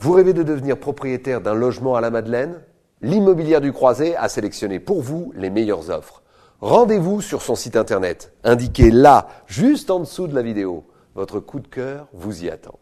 Vous rêvez de devenir propriétaire d'un logement à la Madeleine L'immobilière du Croisé a sélectionné pour vous les meilleures offres. Rendez-vous sur son site internet, indiqué là, juste en dessous de la vidéo. Votre coup de cœur vous y attend.